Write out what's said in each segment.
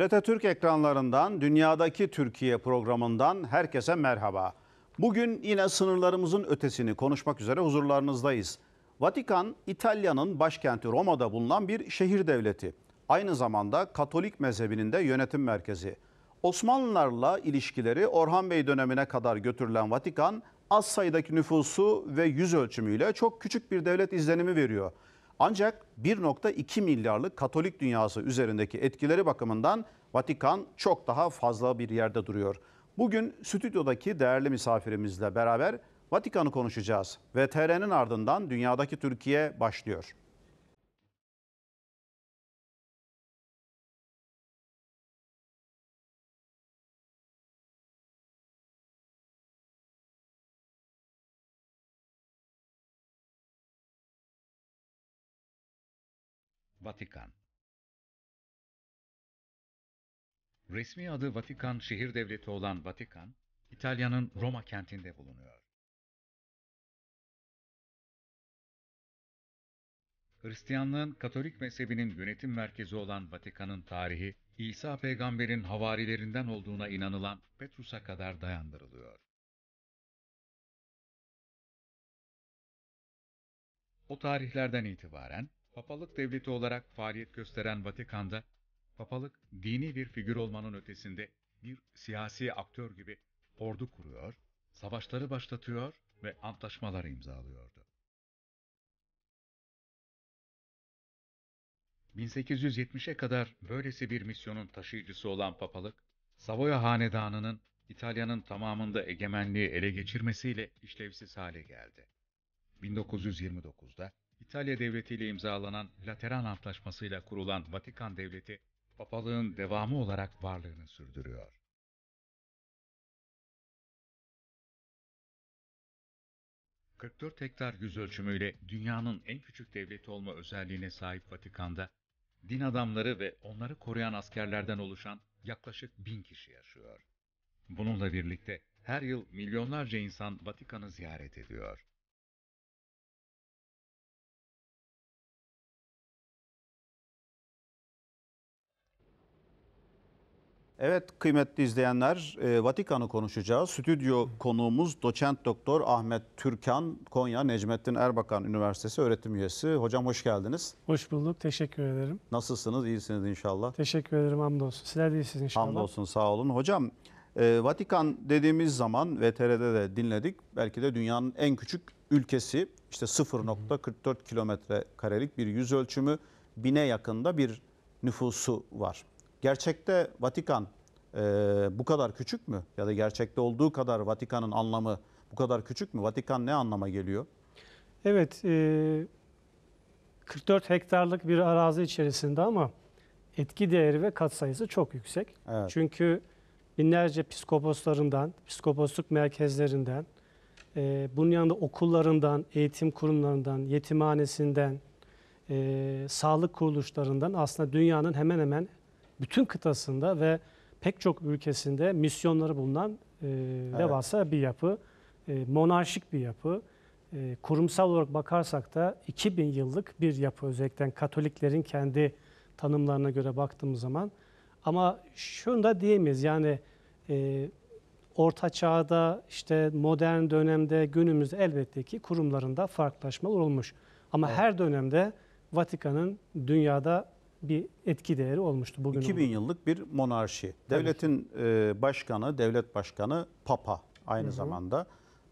TRT Türk ekranlarından Dünyadaki Türkiye programından herkese merhaba. Bugün yine sınırlarımızın ötesini konuşmak üzere huzurlarınızdayız. Vatikan, İtalya'nın başkenti Roma'da bulunan bir şehir devleti. Aynı zamanda Katolik mezhebinin de yönetim merkezi. Osmanlılarla ilişkileri Orhan Bey dönemine kadar götürülen Vatikan, az sayıdaki nüfusu ve yüz ölçümüyle çok küçük bir devlet izlenimi veriyor. Ancak 1.2 milyarlık Katolik dünyası üzerindeki etkileri bakımından Vatikan çok daha fazla bir yerde duruyor. Bugün stüdyodaki değerli misafirimizle beraber Vatikan'ı konuşacağız ve TR'nin ardından dünyadaki Türkiye başlıyor. Vatikan Resmi adı Vatikan şehir devleti olan Vatikan, İtalya'nın Roma kentinde bulunuyor. Hristiyanlığın Katolik mezhebinin yönetim merkezi olan Vatikan'ın tarihi, İsa peygamberin havarilerinden olduğuna inanılan Petrus'a kadar dayandırılıyor. O tarihlerden itibaren Papalık devleti olarak faaliyet gösteren Vatikan'da, papalık dini bir figür olmanın ötesinde bir siyasi aktör gibi ordu kuruyor, savaşları başlatıyor ve antlaşmaları imzalıyordu. 1870'e kadar böylesi bir misyonun taşıyıcısı olan papalık, Savoya Hanedanı'nın İtalya'nın tamamında egemenliği ele geçirmesiyle işlevsiz hale geldi. 1929'da İtalya Devleti ile imzalanan Lateran Antlaşması'yla kurulan Vatikan Devleti, papalığın devamı olarak varlığını sürdürüyor. ...44 hektar yüz ölçümüyle dünyanın en küçük devleti olma özelliğine sahip Vatikan'da... ...din adamları ve onları koruyan askerlerden oluşan yaklaşık bin kişi yaşıyor. Bununla birlikte her yıl milyonlarca insan Vatikan'ı ziyaret ediyor. Evet kıymetli izleyenler e, Vatikan'ı konuşacağız. Stüdyo konuğumuz doçent doktor Ahmet Türkan Konya Necmettin Erbakan Üniversitesi öğretim üyesi. Hocam hoş geldiniz. Hoş bulduk teşekkür ederim. Nasılsınız iyisiniz inşallah. Teşekkür ederim hamdolsun. Sizler de iyisiniz inşallah. Hamdolsun sağ olun. Hocam e, Vatikan dediğimiz zaman VTR'de de dinledik. Belki de dünyanın en küçük ülkesi işte 0.44 kilometre karelik bir yüz ölçümü bine yakında bir nüfusu var. Gerçekte Vatikan e, bu kadar küçük mü? Ya da gerçekte olduğu kadar Vatikan'ın anlamı bu kadar küçük mü? Vatikan ne anlama geliyor? Evet, e, 44 hektarlık bir arazi içerisinde ama etki değeri ve katsayısı çok yüksek. Evet. Çünkü binlerce psikoposlarından, psikoposluk merkezlerinden, e, bunun yanında okullarından, eğitim kurumlarından, yetimhanesinden, e, sağlık kuruluşlarından aslında dünyanın hemen hemen bütün kıtasında ve pek çok ülkesinde misyonları bulunan e, evet. devasa bir yapı. E, monarşik bir yapı. E, kurumsal olarak bakarsak da 2000 yıllık bir yapı. Özellikle Katoliklerin kendi tanımlarına göre baktığımız zaman. Ama şunu da diyemeyiz yani e, orta çağda işte modern dönemde günümüzde elbette ki kurumlarında farklılaşmalar olmuş. Ama evet. her dönemde Vatikan'ın dünyada bir etki değeri olmuştu bugün. 2000 oldu. yıllık bir monarşi. Devletin e, başkanı, devlet başkanı Papa aynı Hı-hı. zamanda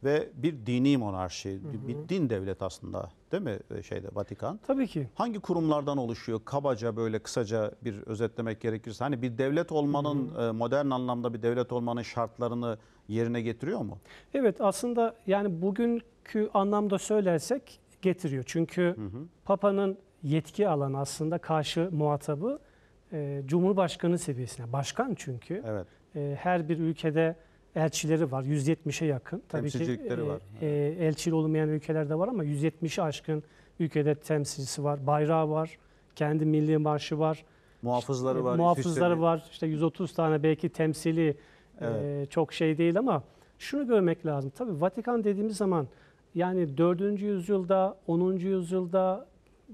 ve bir dini monarşi, Hı-hı. bir din devlet aslında değil mi e, şeyde Vatikan? Tabii ki. Hangi kurumlardan oluşuyor? Kabaca böyle kısaca bir özetlemek gerekirse hani bir devlet olmanın Hı-hı. E, modern anlamda bir devlet olmanın şartlarını yerine getiriyor mu? Evet aslında yani bugünkü anlamda söylersek getiriyor. Çünkü hı hı. Papa'nın yetki alan aslında karşı muhatabı e, Cumhurbaşkanı seviyesine. Başkan çünkü. Evet. E, her bir ülkede elçileri var. 170'e yakın. Tabii ki e, var. E, elçili olmayan ülkeler de var ama 170'e aşkın ülkede temsilcisi var. Bayrağı var. Kendi milli marşı var. Muhafızları işte, e, var. Muhafızları var. İşte 130 tane belki temsili e, evet. e, çok şey değil ama şunu görmek lazım. Tabii Vatikan dediğimiz zaman yani 4. yüzyılda, 10. yüzyılda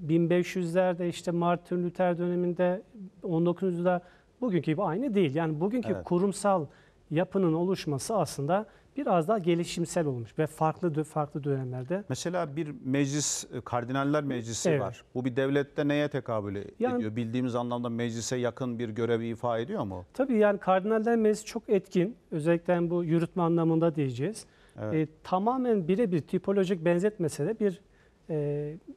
1500'lerde işte Martin Luther döneminde 19. bugünkü gibi aynı değil. Yani bugünkü evet. kurumsal yapının oluşması aslında biraz daha gelişimsel olmuş ve farklı farklı dönemlerde. Mesela bir meclis, e, kardinaller meclisi evet. var. Bu bir devlette neye tekabül e-, yani, ediyor? Bildiğimiz anlamda meclise yakın bir görevi ifa ediyor mu? Tabii yani kardinaller meclisi çok etkin. Özellikle bu yürütme anlamında diyeceğiz. Evet. E, tamamen birebir tipolojik benzetmese de bir e,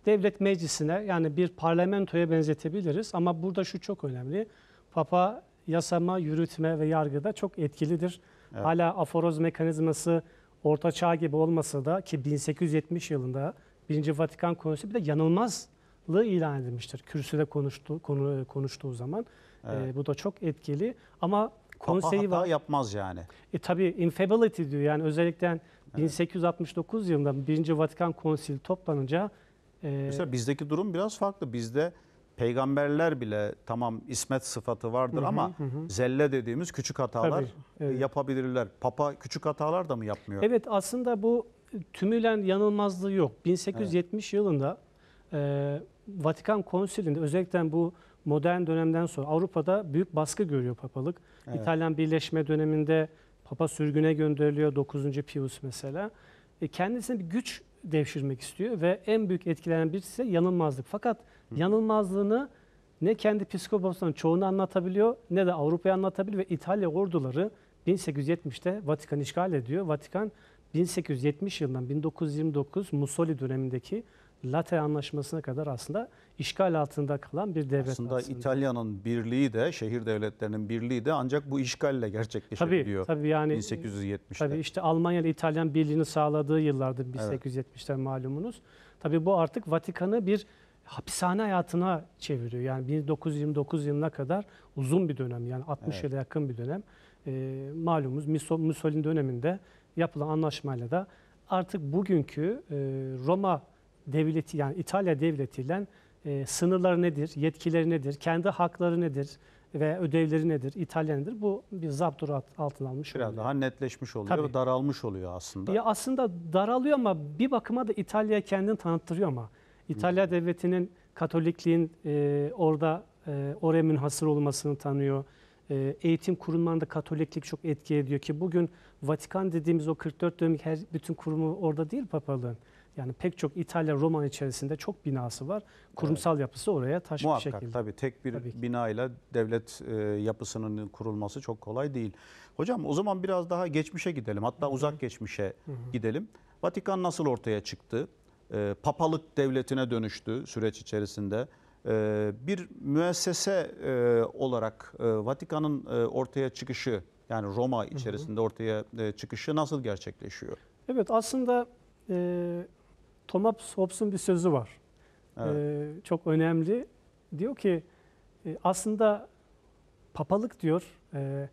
devlet meclisine yani bir parlamentoya benzetebiliriz. Ama burada şu çok önemli. Papa yasama, yürütme ve yargıda çok etkilidir. Evet. Hala aforoz mekanizması orta çağ gibi olmasa da ki 1870 yılında 1. Vatikan Konüsü bir de yanılmazlığı ilan edilmiştir. Kürsüde konuştu, konu, konuştuğu zaman. E, evet. E, bu da çok etkili ama konseyi Papa hata var. yapmaz yani. E, tabii infallibility diyor yani özellikle 1869 yılında 1. Vatikan Konsili toplanınca e, Mesela bizdeki durum biraz farklı. Bizde peygamberler bile tamam ismet sıfatı vardır hı hı, ama hı. zelle dediğimiz küçük hatalar Tabii, evet. yapabilirler. Papa küçük hatalar da mı yapmıyor? Evet aslında bu tümülen yanılmazlığı yok. 1870 evet. yılında e, Vatikan Konsili'nde özellikle bu modern dönemden sonra Avrupa'da büyük baskı görüyor papalık. Evet. İtalyan Birleşme döneminde Papa sürgüne gönderiliyor 9. Pius mesela. E, kendisine bir güç devşirmek istiyor ve en büyük etkilenen birisi yanılmazlık. Fakat Hı. yanılmazlığını ne kendi psikoposların çoğunu anlatabiliyor ne de Avrupa'ya anlatabiliyor ve İtalya orduları 1870'te Vatikan işgal ediyor. Vatikan 1870 yılından 1929 Mussolini dönemindeki Late Anlaşması'na kadar aslında işgal altında kalan bir devlet aslında. Aslında İtalya'nın birliği de, şehir devletlerinin birliği de ancak bu işgalle gerçekleşebiliyor. Tabii, tabii yani 1870'te. Tabii işte Almanya ile İtalyan birliğini sağladığı yıllarda 1870'te evet. malumunuz. Tabii bu artık Vatikan'ı bir hapishane hayatına çeviriyor. Yani 1929 yılına kadar uzun bir dönem yani 60 evet. yıla yakın bir dönem. E, ee, malumuz Mussolini döneminde yapılan anlaşmayla da artık bugünkü e, Roma devleti yani İtalya devletiyle e, sınırları nedir, yetkileri nedir, kendi hakları nedir ve ödevleri nedir, İtalya nedir? Bu bir zapt altına almış Biraz oluyor. daha netleşmiş oluyor, Tabii. daralmış oluyor aslında. Ya aslında daralıyor ama bir bakıma da İtalya kendini tanıttırıyor ama. İtalya Hı. Hmm. devletinin Katolikliğin e, orada e, oraya münhasır olmasını tanıyor. E, eğitim kurumlarında Katoliklik çok etki ediyor ki bugün Vatikan dediğimiz o 44 dönümlük her bütün kurumu orada değil papalığın. Yani pek çok İtalya Roma içerisinde çok binası var. Kurumsal evet. yapısı oraya taş Muhakkak, bir şekilde. Tabii tek bir tabii ki. binayla devlet e, yapısının kurulması çok kolay değil. Hocam o zaman biraz daha geçmişe gidelim. Hatta Hı -hı. uzak geçmişe Hı -hı. gidelim. Vatikan nasıl ortaya çıktı? E, papalık devletine dönüştü süreç içerisinde. E, bir müessese e, olarak e, Vatikan'ın e, ortaya çıkışı yani Roma içerisinde Hı -hı. ortaya e, çıkışı nasıl gerçekleşiyor? Evet aslında e, Thomas Hobbes'un bir sözü var. Evet. Ee, çok önemli. Diyor ki e, aslında papalık diyor e,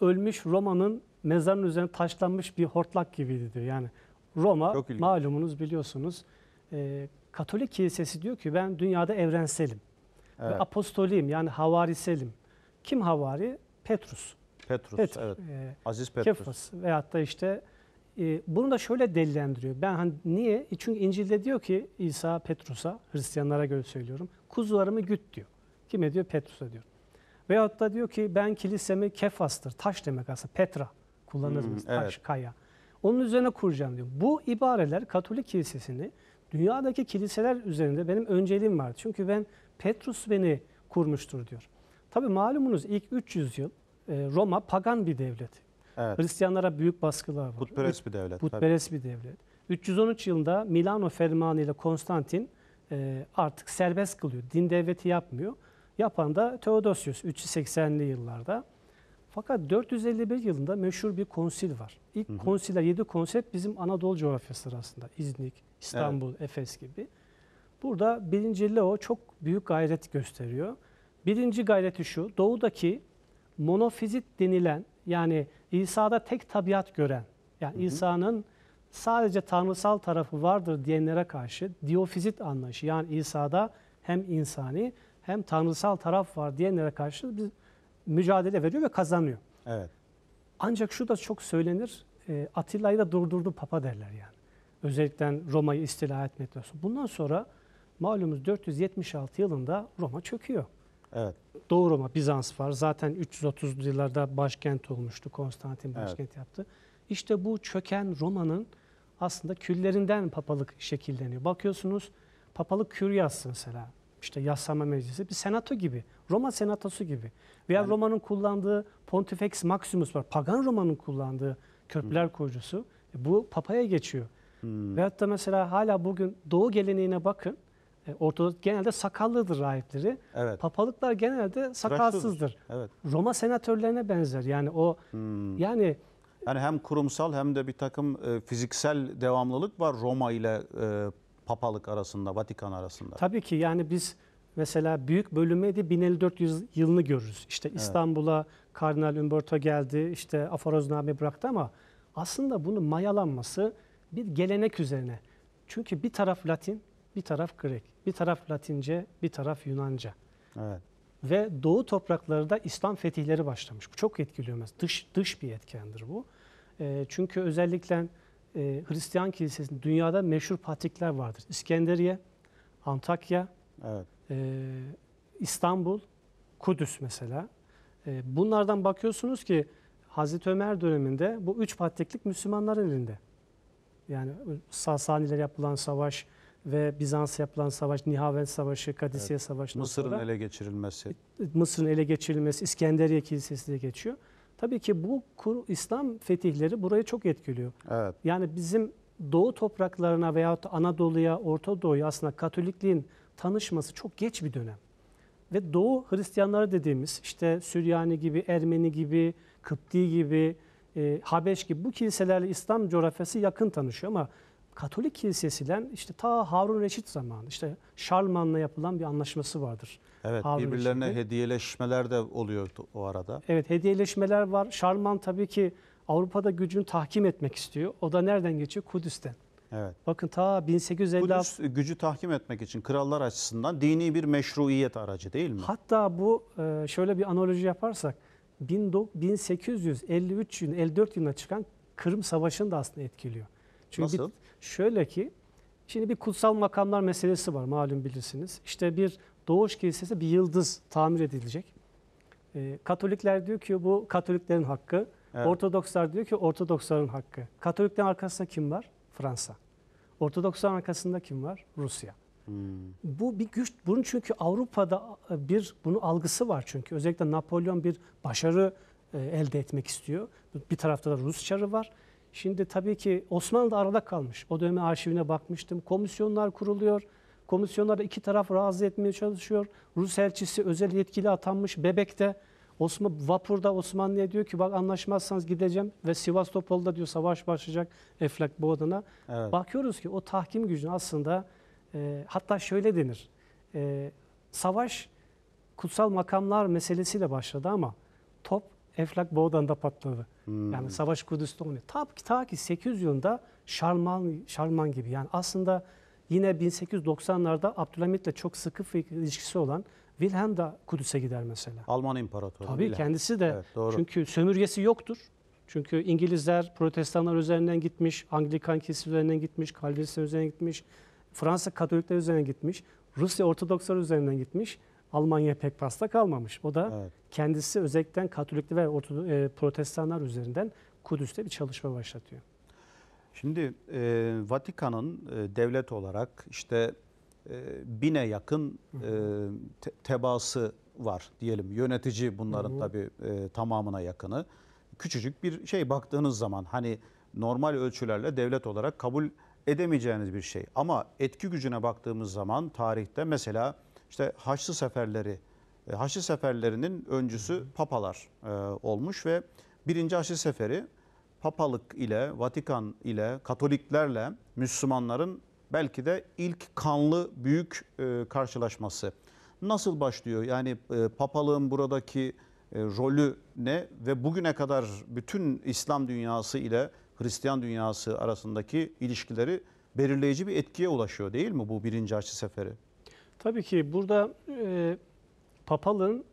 ölmüş Roma'nın mezarının üzerine taşlanmış bir hortlak gibiydi diyor. Yani Roma malumunuz biliyorsunuz e, Katolik kilisesi diyor ki ben dünyada evrenselim. Evet. apostoliyim yani havariselim. Kim havari? Petrus. Petrus, Petrus evet. E, Aziz Petrus. Kefas veyahut da işte ee, bunu da şöyle delillendiriyor. Ben hani niye? E, çünkü İncil'de diyor ki İsa Petrus'a, Hristiyanlara göre söylüyorum. Kuzularımı güt diyor. Kime diyor? Petrus'a diyor. Veyahut da diyor ki ben kilisemi kefastır, taş demek aslında, petra kullanırız hmm, taş, evet. kaya. Onun üzerine kuracağım diyor. Bu ibareler Katolik kilisesini dünyadaki kiliseler üzerinde benim önceliğim var. Çünkü ben Petrus beni kurmuştur diyor. Tabi malumunuz ilk 300 yıl e, Roma pagan bir devlet. Evet. Hristiyanlara büyük baskılar var. Putperest bir devlet. Putperest tabii. bir devlet. 313 yılında Milano Fermanı ile Konstantin e, artık serbest kılıyor. Din devleti yapmıyor. Yapan da Theodosius 380'li yıllarda. Fakat 451 yılında meşhur bir konsil var. İlk hı hı. konsiller, 7 konsil bizim Anadolu coğrafyası arasında. İznik, İstanbul, evet. Efes gibi. Burada birinci Leo çok büyük gayret gösteriyor. Birinci gayreti şu, doğudaki monofizit denilen yani İsa'da tek tabiat gören, yani İsa'nın sadece tanrısal tarafı vardır diyenlere karşı diyofizit anlayışı, yani İsa'da hem insani hem tanrısal taraf var diyenlere karşı bir mücadele veriyor ve kazanıyor. Evet. Ancak şu da çok söylenir, e, Atilla'yı da durdurdu papa derler yani. Özellikle Roma'yı istila etmekle. Bundan sonra malumuz 476 yılında Roma çöküyor. Evet. Doğu Roma, Bizans var. Zaten 330'lu yıllarda başkent olmuştu. Konstantin başkent evet. yaptı. İşte bu çöken Roma'nın aslında küllerinden papalık şekilleniyor. Bakıyorsunuz papalık küryası mesela. İşte yasama meclisi bir senato gibi. Roma senatosu gibi. Veya yani. Roma'nın kullandığı Pontifex Maximus var. Pagan Roma'nın kullandığı köprüler hmm. korucusu. E, bu papaya geçiyor. Hmm. Veyahut da mesela hala bugün Doğu geleneğine bakın. E, Ortodoks genelde sakallıdır rahipleri. Evet. Papalıklar genelde sakalsızdır. Evet. Roma senatörlerine benzer. Yani o hmm. yani yani hem kurumsal hem de bir takım e, fiziksel devamlılık var Roma ile e, papalık arasında, Vatikan arasında. Tabii ki yani biz mesela büyük bölünme de 1054 yılını görürüz. İşte İstanbul'a evet. Kardinal Umberto geldi, işte aforozname bıraktı ama aslında bunu mayalanması bir gelenek üzerine. Çünkü bir taraf Latin, bir taraf Grek. Bir taraf Latince, bir taraf Yunanca. Evet. Ve Doğu toprakları da İslam fetihleri başlamış. Bu çok etkiliyor mesela. Dış, dış bir etkendir bu. E, çünkü özellikle e, Hristiyan Kilisesi'nin dünyada meşhur patrikler vardır. İskenderiye, Antakya, evet. e, İstanbul, Kudüs mesela. E, bunlardan bakıyorsunuz ki Hazreti Ömer döneminde bu üç patriklik Müslümanların elinde. Yani Sasaniler yapılan savaş, ve Bizans'a yapılan savaş, Nihavend Savaşı, Kadisiye evet. Savaşı. Mısır'ın ele geçirilmesi. Mısır'ın ele geçirilmesi, İskenderiye Kilisesi de geçiyor. Tabii ki bu kur, İslam fetihleri buraya çok etkiliyor. Evet. Yani bizim Doğu topraklarına veyahut Anadolu'ya, Orta Doğu'ya aslında Katolikliğin tanışması çok geç bir dönem. Ve Doğu Hristiyanları dediğimiz işte Süryani gibi, Ermeni gibi, Kıpti gibi, e, Habeş gibi bu kiliselerle İslam coğrafyası yakın tanışıyor ama Katolik kilisesiyle işte ta Harun Reşit zamanı işte Şarlman'la yapılan bir anlaşması vardır. Evet Harun birbirlerine Reşit'in. hediyeleşmeler de oluyor o arada. Evet hediyeleşmeler var. Şarlman tabii ki Avrupa'da gücünü tahkim etmek istiyor. O da nereden geçiyor? Kudüs'ten. Evet. Bakın ta 1850. Kudüs gücü tahkim etmek için krallar açısından dini bir meşruiyet aracı değil mi? Hatta bu e, şöyle bir analoji yaparsak 1853 yılına 54 yılına çıkan Kırım Savaşı'nı da aslında etkiliyor. Çünkü Nasıl? Bir, şöyle ki şimdi bir kutsal makamlar meselesi var malum bilirsiniz. İşte bir Doğuş Kilisesi bir yıldız tamir edilecek. E, Katolikler diyor ki bu Katoliklerin hakkı. Evet. Ortodokslar diyor ki Ortodoksların hakkı. Katoliklerin arkasında kim var? Fransa. Ortodoksların arkasında kim var? Rusya. Hmm. Bu bir güç. Bunun çünkü Avrupa'da e, bir bunu algısı var çünkü. Özellikle Napolyon bir başarı e, elde etmek istiyor. Bir tarafta da Rus çarı var. Şimdi tabii ki Osmanlı arada kalmış. O dönem arşivine bakmıştım. Komisyonlar kuruluyor. komisyonlar iki taraf razı etmeye çalışıyor. Rus elçisi özel yetkili atanmış Bebek'te. Osman, vapurda Osmanlı'ya diyor ki bak anlaşmazsanız gideceğim ve Sivastopol'da diyor savaş başlayacak Eflak Boğdan'a. Evet. Bakıyoruz ki o tahkim gücü aslında e, hatta şöyle denir. E, savaş kutsal makamlar meselesiyle başladı ama top Eflak Boğdan'da patladı. Hmm. Yani savaş Kudüs'te olmuyor. Ta, ta ki 800 yılında Şarman, Şarman gibi yani aslında yine 1890'larda Abdülhamit'le çok sıkı ilişkisi olan Wilhelm de Kudüs'e gider mesela. Alman İmparatoru. Tabii Wilhelm. kendisi de evet, doğru. çünkü sömürgesi yoktur. Çünkü İngilizler protestanlar üzerinden gitmiş, Anglikan kilisesi üzerinden gitmiş, Calvinistler üzerinden gitmiş, Fransa Katolikler üzerinden gitmiş, Rusya Ortodokslar üzerinden gitmiş. Almanya pek pasta kalmamış. O da evet. kendisi özellikle Katolikli ve Orto, e, Protestanlar üzerinden Kudüs'te bir çalışma başlatıyor. Şimdi e, Vatikan'ın e, devlet olarak işte e, bine yakın e, te, tebası var diyelim. Yönetici bunların tabi e, tamamına yakını. Küçücük bir şey baktığınız zaman hani normal ölçülerle devlet olarak kabul edemeyeceğiniz bir şey. Ama etki gücüne baktığımız zaman tarihte mesela işte Haçlı Seferleri, e, Haçlı Seferlerinin öncüsü papalar e, olmuş ve birinci Haçlı Seferi papalık ile, Vatikan ile, Katoliklerle Müslümanların belki de ilk kanlı büyük e, karşılaşması. Nasıl başlıyor? Yani papalığın buradaki rolü ne ve bugüne kadar bütün İslam dünyası ile Hristiyan dünyası arasındaki ilişkileri belirleyici bir etkiye ulaşıyor değil mi bu birinci açı seferi? Tabii ki burada e, Papal'ın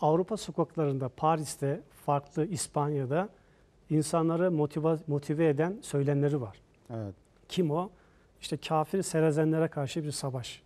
Avrupa sokaklarında, Paris'te, farklı İspanya'da insanları motiva, motive eden söylemleri var. Evet. Kim o? İşte kafir serazenlere karşı bir savaş.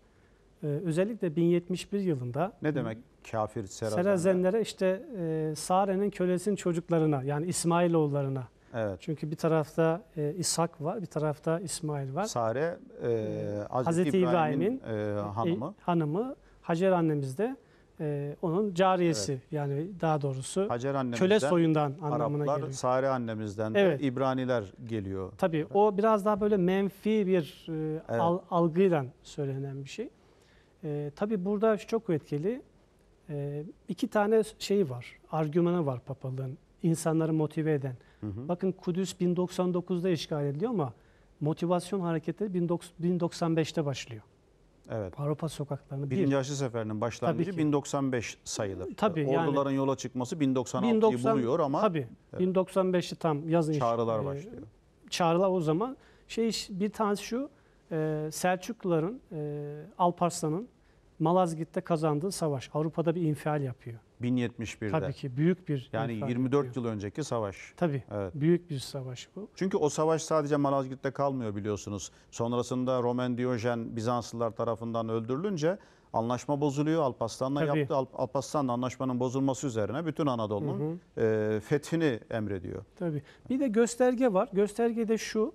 Ee, özellikle 1071 yılında... Ne demek kafir serazenler? Serazenlere işte e, Sare'nin kölesinin çocuklarına yani İsmailoğullarına Evet. Çünkü bir tarafta e, İshak var, bir tarafta İsmail var. Sare e, e Hazreti, Hazreti İbrahim'in İbrahim e, e, hanımı. E, hanımı Hacer annemiz de e, onun cariyesi evet. yani daha doğrusu Hacer köle soyundan anlamına Araplar, geliyor. Sare annemizden de İbraniler geliyor. Tabii evet. o biraz daha böyle menfi bir e, evet. al, algıyla söylenen bir şey. E, tabii burada çok etkili e, iki tane şey var, argümanı var papalığın, insanları motive eden. Hı Bakın Kudüs 1099'da işgal ediliyor ama motivasyon hareketleri 1095'te başlıyor. Evet. Avrupa sokaklarını. Birinci bir, Haçlı Seferi'nin başlangıcı 1095 sayılır. Tabii Orduların yani, yola çıkması 1096'yı 19, buluyor ama. Tabii. Evet. 1095'te tam yazın. Çağrılar iş, e, başlıyor. çağrılar o zaman. Şey bir tanesi şu e, Selçukluların e, Alparslan'ın Malazgirt'te kazandığı savaş. Avrupa'da bir infial yapıyor. 1071'de. Tabii ki büyük bir yani 24 ediyor. yıl önceki savaş. Tabii. Evet. Büyük bir savaş bu. Çünkü o savaş sadece Malazgirt'te kalmıyor biliyorsunuz. Sonrasında Roman Diyojen Bizanslılar tarafından öldürülünce anlaşma bozuluyor. Alparslan'la yaptı. Alp, anlaşmanın bozulması üzerine bütün Anadolu'nun e, fethini emrediyor. Tabii. Bir de gösterge var. Göstergede şu.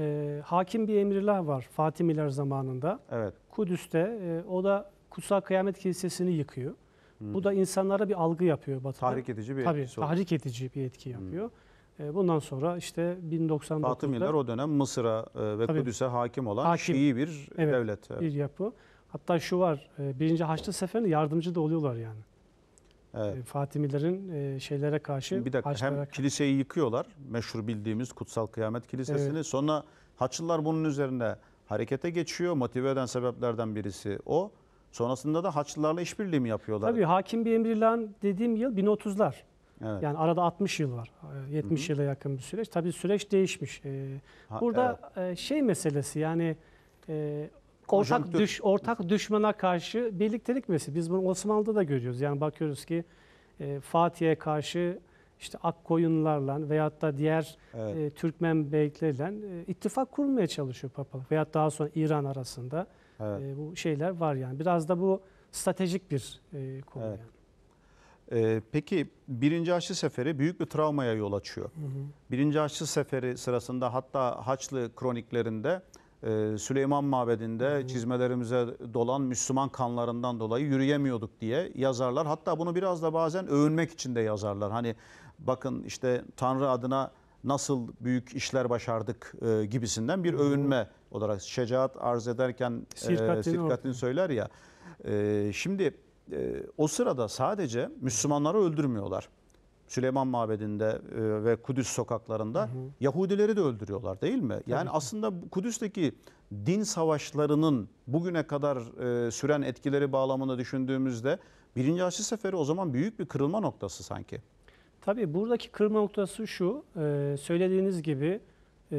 E, hakim bir emirler var Fatimiler zamanında. Evet. Kudüs'te e, o da Kutsal Kıyamet Kilisesi'ni yıkıyor. Hı. Bu da insanlara bir algı yapıyor Batı'da. Tahrik edici bir Tabii, soru. tahrik edici bir etki yapıyor. Hı. E, bundan sonra işte 1099'da... Fatımiler o dönem Mısır'a e, ve Kudüs'e hakim olan hakim, Şii bir evet, devlet. Evet. Bir yapı. Hatta şu var, e, birinci Haçlı Seferi'nde yardımcı da oluyorlar yani. Evet. Fatimilerin şeylere karşı bir dakika hem kiliseyi yıkıyorlar meşhur bildiğimiz kutsal kıyamet kilisesini evet. sonra Haçlılar bunun üzerine harekete geçiyor motive eden sebeplerden birisi o Sonrasında da Haçlılarla işbirliği mi yapıyorlar? Tabii Hakim bir emirlen dediğim yıl 1030'lar. Evet. Yani arada 60 yıl var. 70 ee, Hı-hı. yıla yakın bir süreç. Tabii süreç değişmiş. Ee, ha, burada evet. E, şey meselesi yani e, ortak Konjunktür. düş ortak düşmana karşı birliktelik meselesi. Biz bunu Osmanlı'da da görüyoruz. Yani bakıyoruz ki e, Fatih'e karşı işte Akkoyunlarla veyahut da diğer evet. e, Türkmen beyliklerle e, ittifak kurmaya çalışıyor papalık. Veyahut daha sonra İran arasında. Evet. E, bu şeyler var yani. Biraz da bu stratejik bir e, konu evet. yani. peki birinci Haçlı Seferi büyük bir travmaya yol açıyor. Hı hı. Birinci Haçlı Seferi sırasında hatta Haçlı kroniklerinde Süleyman Mabedi'nde hı hı. çizmelerimize dolan Müslüman kanlarından dolayı yürüyemiyorduk diye yazarlar. Hatta bunu biraz da bazen övünmek için de yazarlar. Hani bakın işte Tanrı adına nasıl büyük işler başardık gibisinden bir övünme olarak şecaat arz ederken e, sirkatini, e, söyler ya. E, şimdi e, o sırada sadece Müslümanları öldürmüyorlar. Süleyman Mabedi'nde e, ve Kudüs sokaklarında hı hı. Yahudileri de öldürüyorlar değil mi? Yani Tabii. aslında Kudüs'teki din savaşlarının bugüne kadar e, süren etkileri bağlamında düşündüğümüzde Birinci Haçlı Seferi o zaman büyük bir kırılma noktası sanki. Tabii buradaki kırılma noktası şu, söylediğiniz gibi e,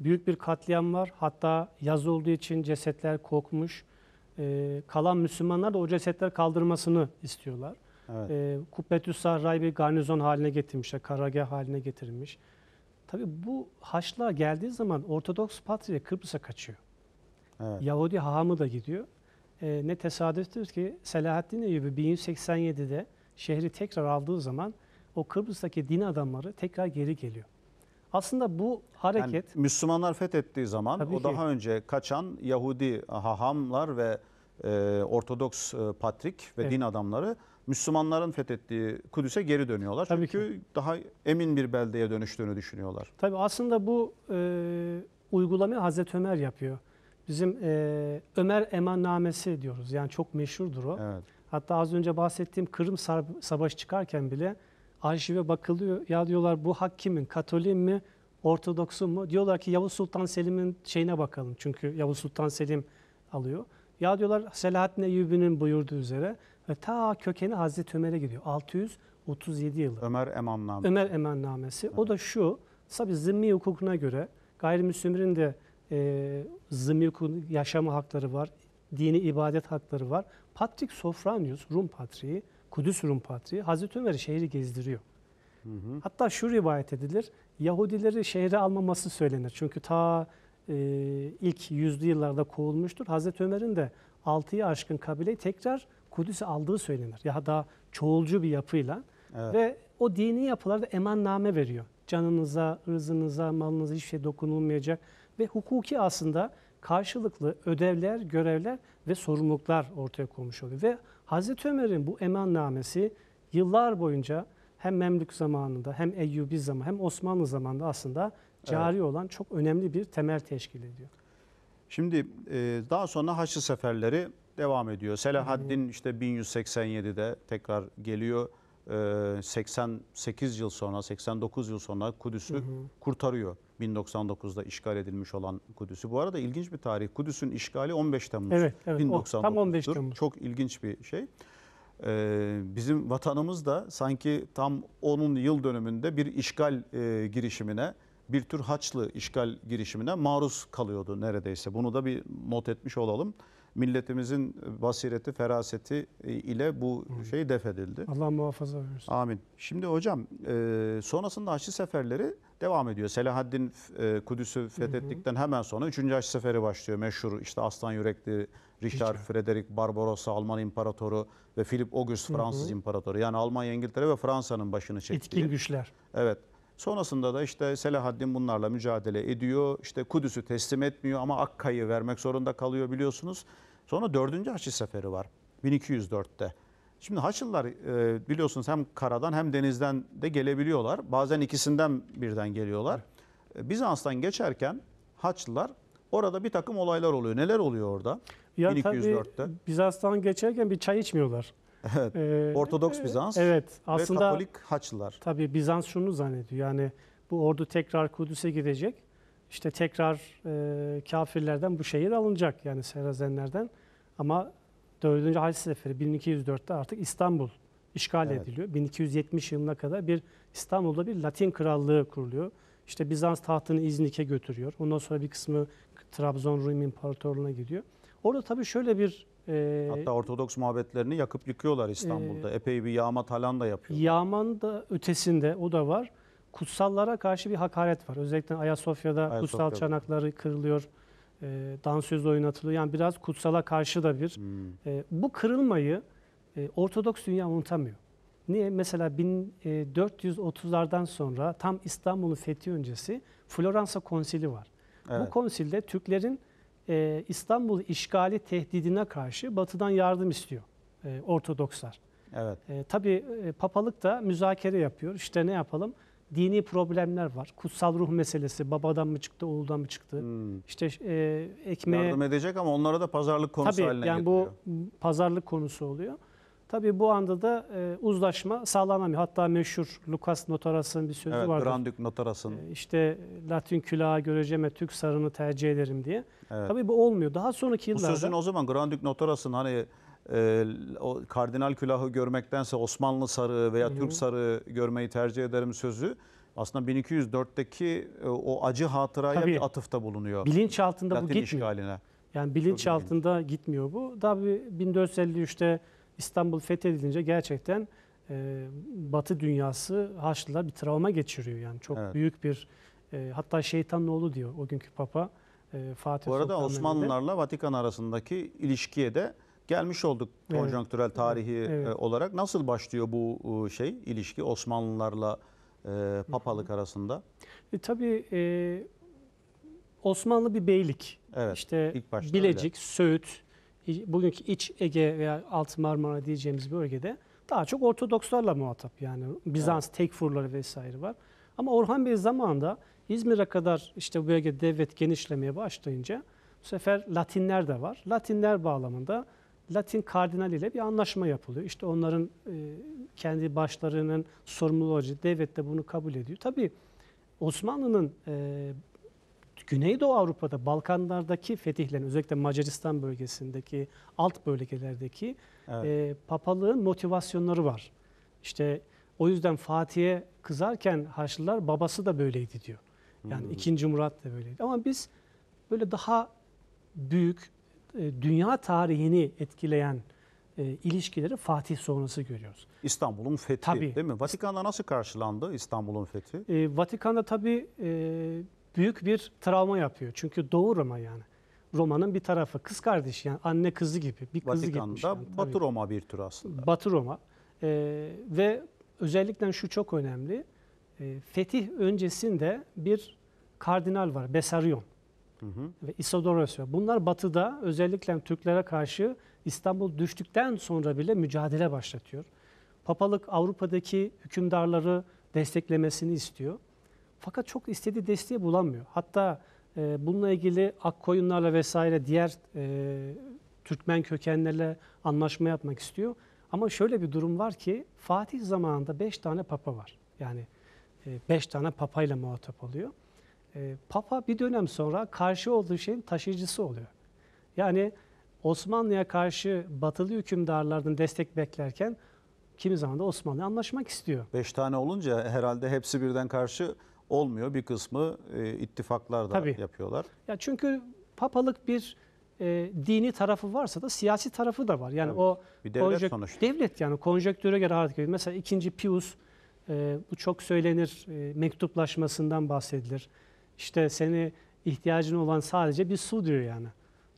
büyük bir katliam var. Hatta yaz olduğu için cesetler kokmuş. E, ee, kalan Müslümanlar da o cesetler kaldırmasını istiyorlar. Evet. E, ee, Kubbetü Sahra'yı bir garnizon haline getirmişler, karargah haline getirmiş. Tabi bu Haçlığa geldiği zaman Ortodoks Patriye Kıbrıs'a kaçıyor. Evet. Yahudi hahamı da gidiyor. E, ne tesadüftür ki Selahaddin Eyyubi 1187'de şehri tekrar aldığı zaman o Kıbrıs'taki din adamları tekrar geri geliyor. Aslında bu hareket... Yani Müslümanlar fethettiği zaman Tabii o ki. daha önce kaçan Yahudi hahamlar ve e, Ortodoks e, patrik ve evet. din adamları Müslümanların fethettiği Kudüs'e geri dönüyorlar. Tabii Çünkü ki. daha emin bir beldeye dönüştüğünü düşünüyorlar. Tabii aslında bu e, uygulamayı Hazreti Ömer yapıyor. Bizim e, Ömer Emannamesi diyoruz. Yani çok meşhurdur o. Evet. Hatta az önce bahsettiğim Kırım Savaşı çıkarken bile arşive bakılıyor. Ya diyorlar bu hak kimin? Katolik mi? ortodoks mu? Diyorlar ki Yavuz Sultan Selim'in şeyine bakalım. Çünkü Yavuz Sultan Selim alıyor. Ya diyorlar Selahattin Eyyubi'nin buyurduğu üzere ve ta kökeni Hazreti Ömer'e gidiyor. 637 yılı Ömer Emannamesi. Ömer Emannamesi. Evet. O da şu, tabi zimmi hukukuna göre gayrimüslimlerin de e, zimmi hukukun yaşama hakları var, dini ibadet hakları var. Patrik Sofranius, Rum patriği Kudüs Rum Patriği Hazreti Ömer'i şehri gezdiriyor. Hı hı. Hatta şu rivayet edilir. Yahudileri şehre almaması söylenir. Çünkü ta e, ilk yüzlü yıllarda kovulmuştur. Hazreti Ömer'in de 6'yı aşkın kabileyi tekrar Kudüs'e aldığı söylenir. Ya daha çoğulcu bir yapıyla. Evet. Ve o dini yapılarda emanname veriyor. Canınıza, ırzınıza, malınıza hiçbir şey dokunulmayacak. Ve hukuki aslında karşılıklı ödevler, görevler ve sorumluluklar ortaya koymuş oluyor. Ve Hazreti Ömer'in bu emannamesi yıllar boyunca hem Memlük zamanında hem Eyyubi zaman hem Osmanlı zamanında aslında cari evet. olan çok önemli bir temel teşkil ediyor. Şimdi e, daha sonra Haçlı seferleri devam ediyor. Selahaddin işte 1187'de tekrar geliyor. 88 e, yıl sonra, 89 yıl sonra Kudüs'ü kurtarıyor. 1099'da işgal edilmiş olan Kudüs'ü. Bu arada ilginç bir tarih. Kudüs'ün işgali 15 Temmuz. Evet, evet. tam 15 Temmuz. Çok ilginç bir şey. Ee, bizim vatanımız da sanki tam onun yıl dönümünde bir işgal e, girişimine, bir tür Haçlı işgal girişimine maruz kalıyordu neredeyse. Bunu da bir not etmiş olalım. Milletimizin basireti, feraseti e, ile bu şey defedildi. Allah muhafaza versin. Amin. Şimdi hocam e, sonrasında Haçlı seferleri devam ediyor. Selahaddin e, Kudüs'ü fethettikten hemen sonra 3. Haç Seferi başlıyor. Meşhur işte Aslan Yürekli, Richard, Richard. Frederick Barbarossa Alman İmparatoru ve Philip August Fransız hı hı. İmparatoru. Yani Almanya, İngiltere ve Fransa'nın başını çekti. İtkin güçler. Evet. Sonrasında da işte Selahaddin bunlarla mücadele ediyor. İşte Kudüs'ü teslim etmiyor ama Akka'yı vermek zorunda kalıyor biliyorsunuz. Sonra 4. Haçlı Seferi var 1204'te. Şimdi haçlılar e, biliyorsunuz hem karadan hem denizden de gelebiliyorlar. Bazen ikisinden birden geliyorlar. E, Bizans'tan geçerken haçlılar orada bir takım olaylar oluyor. Neler oluyor orada? Ya 1204'te. Tabii Bizans'tan geçerken bir çay içmiyorlar. Evet. Ee, Ortodoks e, Bizans evet, aslında, ve Katolik Haçlılar. Tabii Bizans şunu zannediyor. Yani bu ordu tekrar Kudüs'e gidecek. İşte tekrar e, kafirlerden bu şehir alınacak yani Serazenlerden. Ama 4. Haç Seferi 1204'te artık İstanbul işgal evet. ediliyor. 1270 yılına kadar bir İstanbul'da bir Latin krallığı kuruluyor. İşte Bizans tahtını İznik'e götürüyor. Ondan sonra bir kısmı Trabzon Rum İmparatorluğu'na gidiyor. Orada tabii şöyle bir... E, Hatta Ortodoks muhabbetlerini yakıp yıkıyorlar İstanbul'da. E, Epey bir yağma talan da yapıyorlar. Yağman da ötesinde o da var. Kutsallara karşı bir hakaret var. Özellikle Ayasofya'da, Ayasofya'da kutsal çanakları kırılıyor e, dansöz oynatılıyor. Yani biraz kutsala karşı da bir. Hmm. E, bu kırılmayı e, Ortodoks dünya unutamıyor. Niye? Mesela 1430'lardan e, sonra tam İstanbul'un fethi öncesi Floransa konsili var. Evet. Bu konsilde Türklerin e, İstanbul işgali tehdidine karşı batıdan yardım istiyor e, Ortodokslar. Evet. E, tabii e, papalık da müzakere yapıyor. İşte ne yapalım? dini problemler var. Kutsal ruh meselesi, babadan mı çıktı, oğuldan mı çıktı? Hmm. İşte e, ekmeğe... Yardım edecek ama onlara da pazarlık konusu tabii, haline yani getiriyor. bu pazarlık konusu oluyor. Tabii bu anda da e, uzlaşma sağlanamıyor. Hatta meşhur Lukas Notaras'ın bir sözü evet, vardır. Grandük Notaras'ın. E, işte Latin külahı göreceğime Türk sarını tercih ederim diye. Evet. Tabii bu olmuyor. Daha sonraki yıllarda... Bu sözün o zaman Grandük Notaras'ın hani e, o kardinal külahı görmektense Osmanlı sarığı veya hı hı. Türk sarığı görmeyi tercih ederim sözü aslında 1204'teki e, o acı hatıraya Tabii, bir atıfta bulunuyor. Bilinç altında Latin bu gitmiyor. Işgaline. Yani bilinç Çok altında ilginç. gitmiyor bu. Tabii 1453'te İstanbul fethedilince gerçekten e, Batı dünyası Haçlılar bir travma geçiriyor yani çok evet. büyük bir e, hatta şeytanın oğlu diyor o günkü papa e, Fatih Bu arada Osmanlılarla Vatikan arasındaki ilişkiye de gelmiş olduk evet. tarihi e, evet. olarak. Nasıl başlıyor bu e, şey ilişki Osmanlılarla e, papalık arasında? E, tabii e, Osmanlı bir beylik. Evet, işte Bilecik, öyle. Söğüt, bugünkü iç Ege veya Alt Marmara diyeceğimiz bölgede daha çok Ortodokslarla muhatap yani Bizans evet. tekfurları vesaire var. Ama Orhan Bey zamanında İzmir'e kadar işte bu bölgede devlet genişlemeye başlayınca bu sefer Latinler de var. Latinler bağlamında Latin kardinal ile bir anlaşma yapılıyor. İşte onların e, kendi başlarının sorumluluğu Devlet de bunu kabul ediyor. Tabii Osmanlı'nın e, Güneydoğu Avrupa'da, Balkanlardaki fetihlerin özellikle Macaristan bölgesindeki, alt bölgelerdeki evet. e, papalığın motivasyonları var. İşte o yüzden Fatih'e kızarken Haçlılar babası da böyleydi diyor. Yani hmm. Murat da böyleydi. Ama biz böyle daha büyük, e, dünya tarihini etkileyen e, ilişkileri Fatih sonrası görüyoruz. İstanbul'un fethi tabii. değil mi? Vatikan'da nasıl karşılandı İstanbul'un fethi? E, Vatikan'da tabii büyük bir travma yapıyor. Çünkü Doğu Roma yani. Roma'nın bir tarafı. Kız kardeş yani anne kızı gibi. Bir kızı gitmiş. Vatikan'da yani, Batı Roma bir tür aslında. Batı Roma. E, ve özellikle şu çok önemli. E, fetih öncesinde bir kardinal var. Besarion hı hı. ve İsadorosya. Bunlar batıda özellikle Türklere karşı İstanbul düştükten sonra bile mücadele başlatıyor. Papalık Avrupa'daki hükümdarları desteklemesini istiyor. Fakat çok istediği desteği bulamıyor. Hatta e, bununla ilgili Akkoyunlarla vesaire diğer e, Türkmen kökenlerle anlaşma yapmak istiyor. Ama şöyle bir durum var ki Fatih zamanında 5 tane papa var. Yani 5 e, tane papayla muhatap oluyor. Ee, Papa bir dönem sonra karşı olduğu şeyin taşıyıcısı oluyor. Yani Osmanlı'ya karşı batılı hükümdarlardan destek beklerken kimi zaman da Osmanlı anlaşmak istiyor. Beş tane olunca herhalde hepsi birden karşı olmuyor. Bir kısmı e, ittifaklar da Tabii. yapıyorlar. Ya çünkü papalık bir e, dini tarafı varsa da siyasi tarafı da var. Yani evet. o bir devlet konjök, sonuçta. Devlet yani konjöktüre göre hareket Mesela ikinci Pius e, bu çok söylenir e, mektuplaşmasından bahsedilir işte seni ihtiyacın olan sadece bir su diyor yani.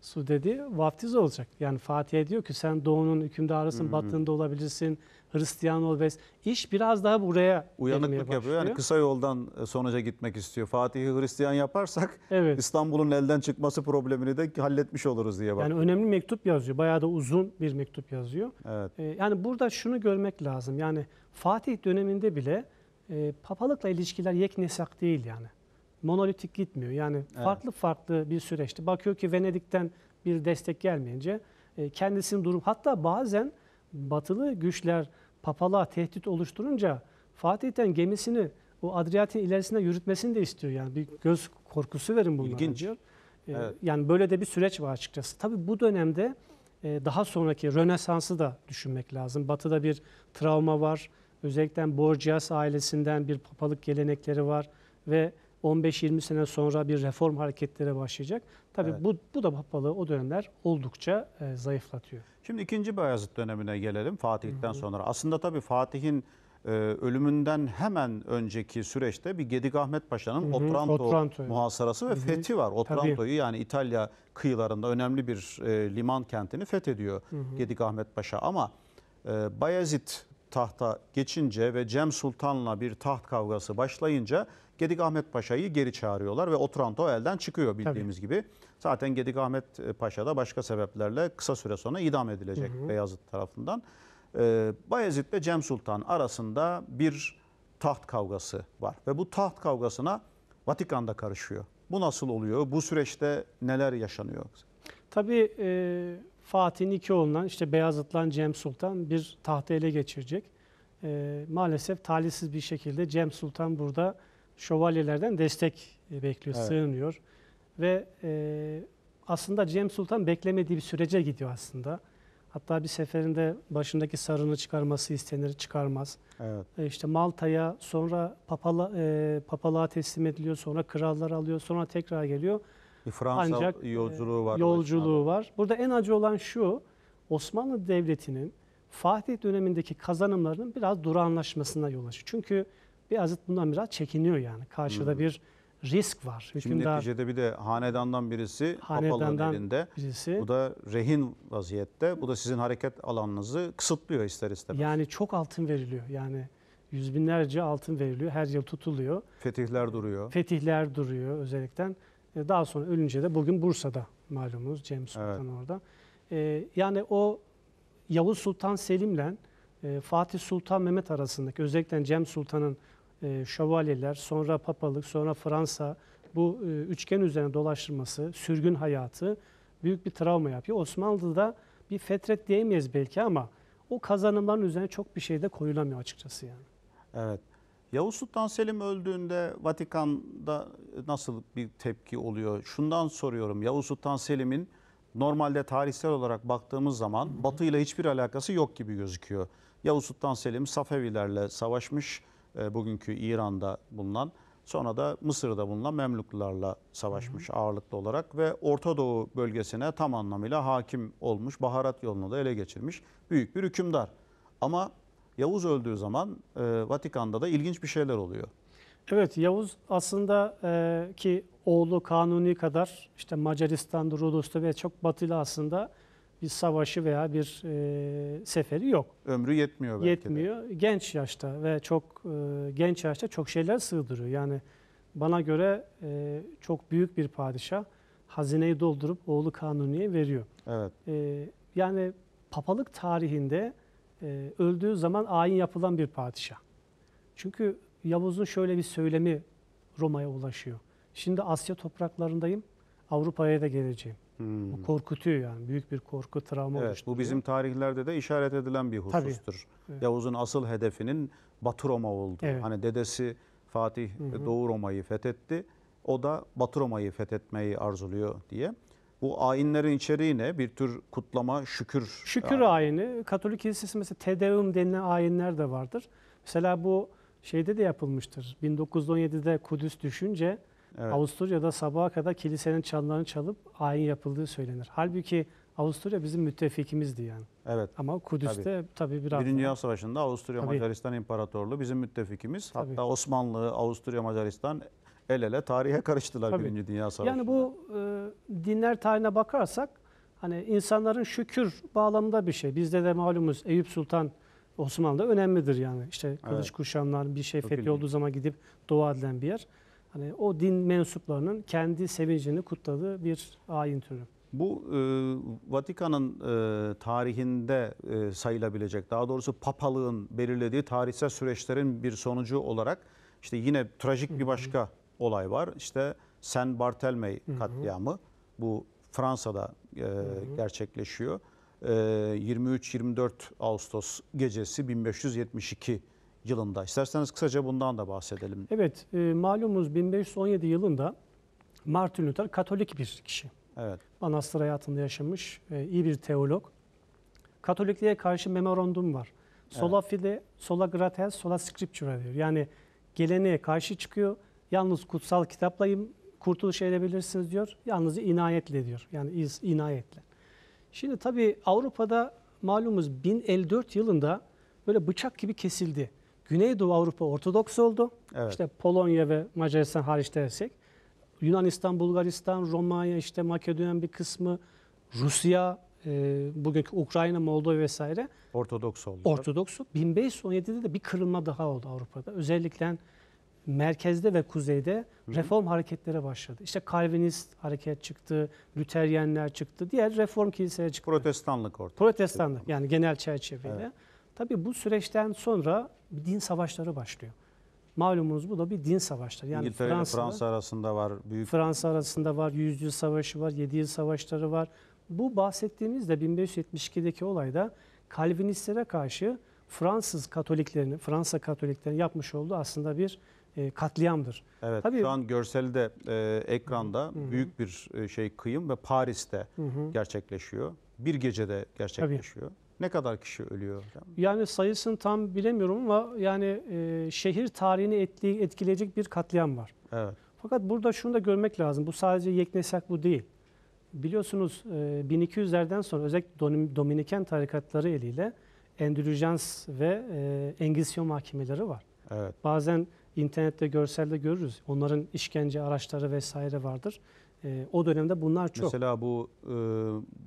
Su dedi vaftiz olacak. Yani Fatih'e diyor ki sen doğunun hükümdarısın, hmm. batında olabilirsin, Hristiyan ol. İş biraz daha buraya Uyanıklık yapıyor. Yani kısa yoldan e, sonuca gitmek istiyor. Fatih'i Hristiyan yaparsak evet. İstanbul'un elden çıkması problemini de halletmiş oluruz diye bak. Yani önemli mektup yazıyor. Bayağı da uzun bir mektup yazıyor. Evet. Ee, yani burada şunu görmek lazım. Yani Fatih döneminde bile e, papalıkla ilişkiler yeknesak değil yani monolitik gitmiyor. Yani evet. farklı farklı bir süreçti. Bakıyor ki Venedik'ten bir destek gelmeyince e, kendisinin durum hatta bazen batılı güçler papalığa tehdit oluşturunca Fatih'ten gemisini o Adriyatik ilerisinde yürütmesini de istiyor. Yani bir göz korkusu verin bunlara İlginç. diyor. E, evet. Yani böyle de bir süreç var açıkçası. Tabii bu dönemde e, daha sonraki Rönesans'ı da düşünmek lazım. Batı'da bir travma var. Özellikle Borgias ailesinden bir papalık gelenekleri var ve 15-20 sene sonra bir reform hareketlere başlayacak. Tabii evet. bu, bu da Papalığı o dönemler oldukça e, zayıflatıyor. Şimdi ikinci Bayezid dönemine gelelim Fatih'ten Hı-hı. sonra. Aslında tabii Fatih'in e, ölümünden hemen önceki süreçte bir Gedik Ahmet Paşa'nın Otranto, Otranto muhasarası ve Hı-hı. fethi var. Otranto'yu yani İtalya kıyılarında önemli bir e, liman kentini fethediyor Hı-hı. Gedik Ahmet Paşa. Ama e, Bayezid tahta geçince ve Cem Sultan'la bir taht kavgası başlayınca Gedik Ahmet Paşa'yı geri çağırıyorlar ve Otranto elden çıkıyor bildiğimiz Tabii. gibi. Zaten Gedik Ahmet e, Paşa da başka sebeplerle kısa süre sonra idam edilecek hı hı. Beyazıt tarafından. Ee, Bayezid ve Cem Sultan arasında bir taht kavgası var ve bu taht kavgasına Vatikan da karışıyor. Bu nasıl oluyor? Bu süreçte neler yaşanıyor? Tabii e, Fatih'in iki oğlundan işte Beyazıt'la Cem Sultan bir tahtı ele geçirecek. E, maalesef talihsiz bir şekilde Cem Sultan burada şövalyelerden destek e, bekliyor, evet. sığınıyor. Ve e, aslında Cem Sultan beklemediği bir sürece gidiyor aslında. Hatta bir seferinde başındaki sarını çıkarması istenir, çıkarmaz. Evet. E işte Malta'ya, sonra papala, e, papalığa teslim ediliyor, sonra krallar alıyor, sonra tekrar geliyor. Bir Fransa Ancak, e, yolculuğu var. Yolculuğu var. Burada en acı olan şu, Osmanlı Devleti'nin Fatih dönemindeki kazanımlarının biraz duranlaşmasına yol açıyor. Çünkü bir Beyazıt bundan biraz çekiniyor yani. Karşıda hmm. bir risk var. Hükümdar, Şimdi neticede bir de hanedandan birisi hanedandan elinde. Birisi, bu da rehin vaziyette. Bu da sizin hareket alanınızı kısıtlıyor ister istemez. Yani çok altın veriliyor. Yani yüz binlerce altın veriliyor. Her yıl tutuluyor. Fetihler duruyor. Fetihler duruyor özellikle. Daha sonra ölünce de bugün Bursa'da malumunuz Cem Sultan evet. orada. E, yani o Yavuz Sultan Selim'le e, Fatih Sultan Mehmet arasındaki özellikle Cem Sultan'ın e, şövalyeler, sonra papalık, sonra Fransa bu e, üçgen üzerine dolaştırması, sürgün hayatı büyük bir travma yapıyor. Osmanlı'da bir fetret diyemeyiz belki ama o kazanımların üzerine çok bir şey de koyulamıyor açıkçası yani. Evet. Yavuz Sultan Selim öldüğünde Vatikan'da nasıl bir tepki oluyor? Şundan soruyorum. Yavuz Sultan Selim'in normalde tarihsel olarak baktığımız zaman Batı ile hiçbir alakası yok gibi gözüküyor. Yavuz Sultan Selim Safevilerle savaşmış e, bugünkü İran'da bulunan sonra da Mısır'da bulunan Memluklularla savaşmış hı hı. ağırlıklı olarak ve Orta Doğu bölgesine tam anlamıyla hakim olmuş, baharat yolunu da ele geçirmiş büyük bir hükümdar. Ama Yavuz öldüğü zaman e, Vatikan'da da ilginç bir şeyler oluyor. Evet Yavuz aslında e, ki oğlu Kanuni kadar işte Macaristan'da, Rulus'ta ve çok batılı aslında bir savaşı veya bir e, seferi yok. Ömrü yetmiyor belki Yetmiyor. De. Genç yaşta ve çok e, genç yaşta çok şeyler sığdırıyor. Yani bana göre e, çok büyük bir padişah hazineyi doldurup oğlu Kanuni'ye veriyor. Evet. E, yani papalık tarihinde e, öldüğü zaman ayin yapılan bir padişah. Çünkü Yavuz'un şöyle bir söylemi Roma'ya ulaşıyor. Şimdi Asya topraklarındayım, Avrupa'ya da geleceğim. Hmm. Bu korkutuyor yani. Büyük bir korku, travma evet, oluşturuyor. Bu bizim tarihlerde de işaret edilen bir husustur. Tabii. Evet. Yavuz'un asıl hedefinin Batı Roma oldu. Evet. Hani dedesi Fatih hı hı. Doğu Roma'yı fethetti. O da Batı Roma'yı fethetmeyi arzuluyor diye. Bu ayinlerin içeriği ne? Bir tür kutlama, şükür. Şükür yani. ayini. Katolik kilisesi mesela tedevüm denilen ayinler de vardır. Mesela bu şeyde de yapılmıştır. 1917'de Kudüs düşünce Evet. Avusturya'da sabaha kadar kilisenin çanlarını çalıp ayin yapıldığı söylenir. Halbuki Avusturya bizim müttefikimizdi yani. Evet. Ama Kudüs'te tabii, tabii bir Birinci Dünya Savaşı'nda Avusturya tabii. Macaristan İmparatorluğu bizim müttefikimiz. Tabii. Hatta Osmanlı, Avusturya Macaristan el ele tarihe karıştılar tabii. Birinci Dünya Savaşı'nda. Yani bu e, dinler tarihine bakarsak hani insanların şükür bağlamında bir şey. Bizde de malumuz Eyüp Sultan Osmanlı'da önemlidir yani. İşte kılıç evet. kuşanlar bir şey Çok fethi olduğu zaman gidip dua edilen bir yer hani o din mensuplarının kendi sevincini kutladığı bir ayin türü. Bu e, Vatikan'ın e, tarihinde e, sayılabilecek, daha doğrusu papalığın belirlediği tarihsel süreçlerin bir sonucu olarak işte yine trajik bir başka olay var. İşte Sen Bartelmey katliamı bu Fransa'da e, gerçekleşiyor. E, 23-24 Ağustos gecesi 1572 yılında. İsterseniz kısaca bundan da bahsedelim. Evet, e, malumunuz 1517 yılında Martin Luther Katolik bir kişi. Evet. Manastır hayatında yaşamış e, iyi bir teolog. Katolikliğe karşı memorandum var. Sola evet. fide, sola gratia, sola scriptura diyor. Yani geleneğe karşı çıkıyor. Yalnız kutsal kitaplayım kurtuluş edebilirsiniz diyor. Yalnız inayetle diyor. Yani iz, inayetle. Şimdi tabii Avrupa'da malumuz 1054 yılında böyle bıçak gibi kesildi. Güneydoğu Avrupa Ortodoks oldu. Evet. İşte Polonya ve Macaristan hariç dersek. Yunanistan, Bulgaristan, Romanya, işte Makedonya'nın bir kısmı, Rusya, e, bugünkü Ukrayna, Moldova vesaire. Ortodoks oldu. Ortodoks. 1517'de de bir kırılma daha oldu Avrupa'da. Özellikle merkezde ve kuzeyde reform hareketlere başladı. İşte Calvinist hareket çıktı, Lüteryenler çıktı, diğer reform kiliseler çıktı. Protestanlık ortaya. Protestanlık yani genel çerçeveyle. Evet. Tabii bu süreçten sonra bir din savaşları başlıyor. Malumunuz bu da bir din savaşları. Yani İngiltere Fransa, Fransa arasında var. Büyük... Fransa arasında var. Yüzyıl Savaşı var. Yedi Yıl Savaşları var. Bu bahsettiğimiz de 1572'deki olayda Calvinistlere karşı Fransız Katoliklerini, Fransa Katoliklerini yapmış olduğu aslında bir e, katliamdır. Evet Tabii, şu an görselde e, ekranda hı. büyük bir e, şey kıyım ve Paris'te hı hı. gerçekleşiyor. Bir gecede gerçekleşiyor. Tabii ne kadar kişi ölüyor Yani sayısını tam bilemiyorum ama yani e, şehir tarihini etli, etkileyecek bir katliam var. Evet. Fakat burada şunu da görmek lazım. Bu sadece yeknesak bu değil. Biliyorsunuz e, 1200'lerden sonra özellikle Dominiken tarikatları eliyle Endülüjans ve e, Engizisyon mahkemeleri var. Evet. Bazen internette görselde görürüz. Onların işkence araçları vesaire vardır. E, o dönemde bunlar çok. Mesela bu e,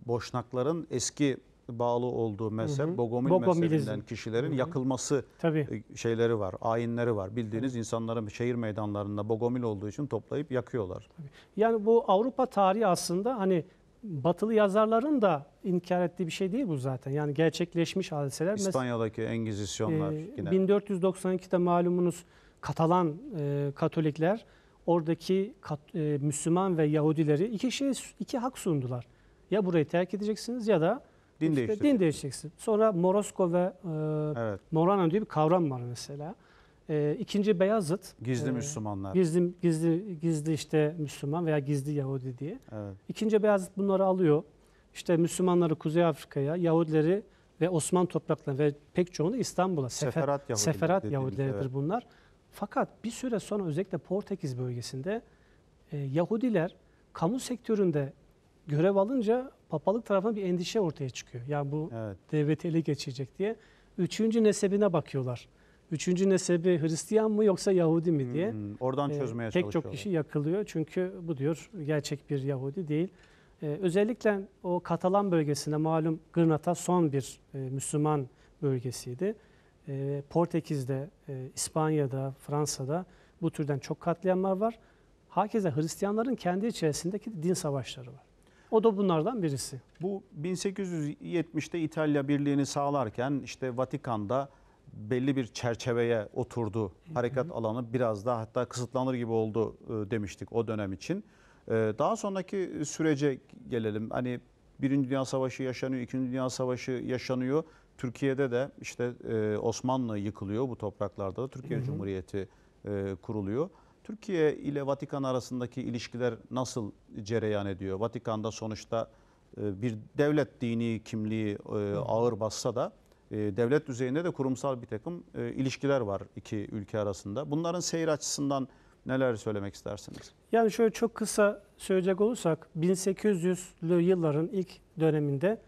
boşnakların eski bağlı olduğu mezhep hı hı. Bogomil Bogomilizm. mezhebinden kişilerin hı hı. yakılması Tabii. E, şeyleri var, ayinleri var. Bildiğiniz hı. insanların şehir meydanlarında Bogomil olduğu için toplayıp yakıyorlar. Tabii. Yani bu Avrupa tarihi aslında hani batılı yazarların da inkar ettiği bir şey değil bu zaten. Yani gerçekleşmiş hadiseler. İspanya'daki engizisyonlar e, ee, yine. 1492'de malumunuz Katalan e, Katolikler oradaki kat, e, Müslüman ve Yahudileri iki şey iki hak sundular. Ya burayı terk edeceksiniz ya da Din işte değiştireceksin. Din değişeceksin. Sonra Morosko ve e, evet. Morana diye bir kavram var mesela. E, ikinci Beyazıt. Gizli e, Müslümanlar. Gizli, gizli, gizli işte Müslüman veya gizli Yahudi diye. Evet. İkinci Beyazıt bunları alıyor. İşte Müslümanları Kuzey Afrika'ya, Yahudileri ve Osmanlı topraklarına ve pek çoğunu İstanbul'a. Sefer, Seferat, Yahudiler Seferat Yahudileridir evet. bunlar. Fakat bir süre sonra özellikle Portekiz bölgesinde e, Yahudiler kamu sektöründe görev alınca papalık tarafından bir endişe ortaya çıkıyor. Yani bu evet. devleti ele geçirecek diye. Üçüncü nesebine bakıyorlar. Üçüncü nesebi Hristiyan mı yoksa Yahudi mi diye. Hmm, oradan ee, çözmeye ee, Pek çok kişi yakılıyor çünkü bu diyor gerçek bir Yahudi değil. Ee, özellikle o Katalan bölgesinde malum Gırnata son bir e, Müslüman bölgesiydi. E, Portekiz'de, e, İspanya'da, Fransa'da bu türden çok katliamlar var. Hakeza Hristiyanların kendi içerisindeki din savaşları var. O da bunlardan birisi. Bu 1870'te İtalya Birliği'ni sağlarken işte Vatikan'da belli bir çerçeveye oturdu. Harekat hı hı. alanı biraz daha hatta kısıtlanır gibi oldu e, demiştik o dönem için. E, daha sonraki sürece gelelim. Hani Birinci Dünya Savaşı yaşanıyor, İkinci Dünya Savaşı yaşanıyor. Türkiye'de de işte e, Osmanlı yıkılıyor bu topraklarda da Türkiye hı hı. Cumhuriyeti kuruluyor. Türkiye ile Vatikan arasındaki ilişkiler nasıl cereyan ediyor? Vatikan'da sonuçta e, bir devlet dini kimliği e, ağır bassa da e, devlet düzeyinde de kurumsal bir takım ilişkiler var iki ülke arasında. Bunların seyir açısından neler söylemek istersiniz? Yani şöyle çok kısa söyleyecek olursak 1800'lü yılların ilk döneminde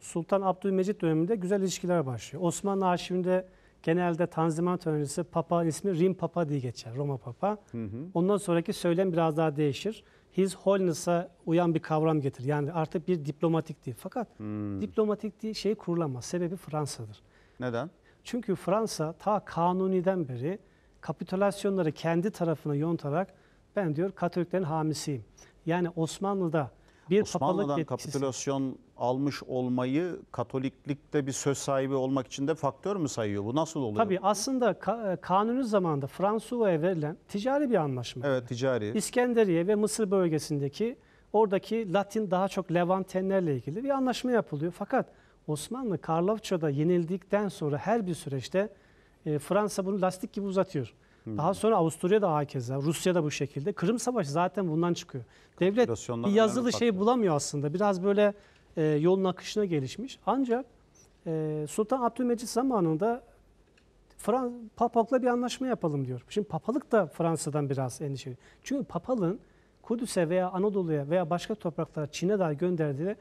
Sultan Abdülmecit döneminde güzel ilişkiler başlıyor. Osmanlı arşivinde genelde Tanzimat öncesi Papa ismi Rim Papa diye geçer. Roma Papa. Hı hı. Ondan sonraki söylem biraz daha değişir. His Holiness'a uyan bir kavram getir. Yani artık bir diplomatik değil. Fakat hmm. diplomatik diye şey kurulamaz. Sebebi Fransa'dır. Neden? Çünkü Fransa ta kanuniden beri kapitülasyonları kendi tarafına yontarak ben diyor Katoliklerin hamisiyim. Yani Osmanlı'da bir Osmanlı'dan kapitülasyon almış olmayı Katoliklikte bir söz sahibi olmak için de faktör mü sayıyor? Bu nasıl oluyor? Tabii aslında ka e, kanuni zamanında Fransuva'ya verilen ticari bir anlaşma. Evet ticari. İskenderiye ve Mısır bölgesindeki oradaki Latin daha çok Levantenlerle ilgili bir anlaşma yapılıyor. Fakat Osmanlı Karlofça'da yenildikten sonra her bir süreçte e, Fransa bunu lastik gibi uzatıyor. Daha sonra Avusturya'da hakeza, Rusya'da bu şekilde. Kırım Savaşı zaten bundan çıkıyor. Devlet bir yazılı şey bulamıyor aslında. Biraz böyle e, yolun akışına gelişmiş. Ancak e, Sultan Abdülmecit zamanında Frans, Papalıkla bir anlaşma yapalım diyor. Şimdi papalık da Fransa'dan biraz endişeli. Çünkü papalığın Kudüs'e veya Anadolu'ya veya başka topraklara Çin'e dahi gönderdiği